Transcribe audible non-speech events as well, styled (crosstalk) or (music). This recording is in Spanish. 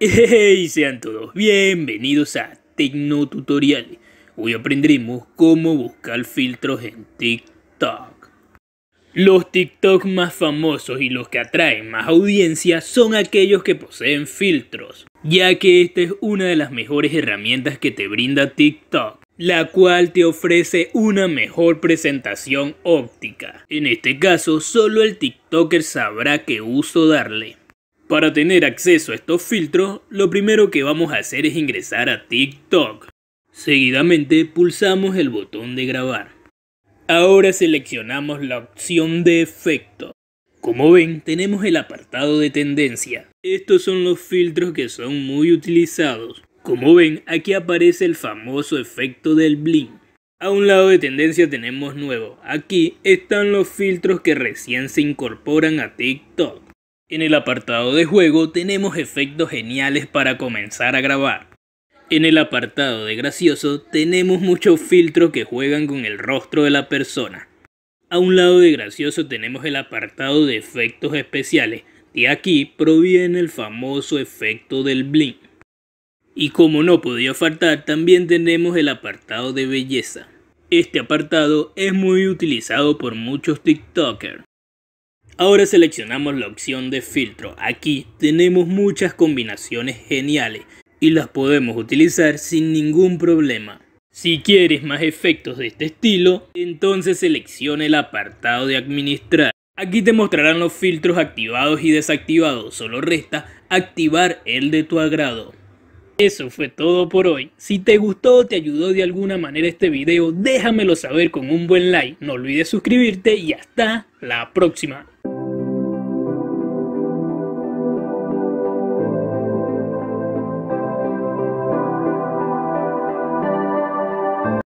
Hey, (laughs) sean todos bienvenidos a Tecno Hoy aprenderemos cómo buscar filtros en TikTok. Los TikTok más famosos y los que atraen más audiencia son aquellos que poseen filtros, ya que esta es una de las mejores herramientas que te brinda TikTok la cual te ofrece una mejor presentación óptica. En este caso, solo el TikToker sabrá qué uso darle. Para tener acceso a estos filtros, lo primero que vamos a hacer es ingresar a TikTok. Seguidamente pulsamos el botón de grabar. Ahora seleccionamos la opción de efecto. Como ven, tenemos el apartado de tendencia. Estos son los filtros que son muy utilizados. Como ven, aquí aparece el famoso efecto del bling. A un lado de tendencia tenemos nuevo. Aquí están los filtros que recién se incorporan a TikTok. En el apartado de juego tenemos efectos geniales para comenzar a grabar. En el apartado de gracioso tenemos muchos filtros que juegan con el rostro de la persona. A un lado de gracioso tenemos el apartado de efectos especiales. De aquí proviene el famoso efecto del bling. Y como no podía faltar, también tenemos el apartado de belleza. Este apartado es muy utilizado por muchos TikTokers Ahora seleccionamos la opción de filtro. Aquí tenemos muchas combinaciones geniales y las podemos utilizar sin ningún problema. Si quieres más efectos de este estilo, entonces selecciona el apartado de administrar. Aquí te mostrarán los filtros activados y desactivados, solo resta activar el de tu agrado. Eso fue todo por hoy. Si te gustó o te ayudó de alguna manera este video, déjamelo saber con un buen like. No olvides suscribirte y hasta la próxima.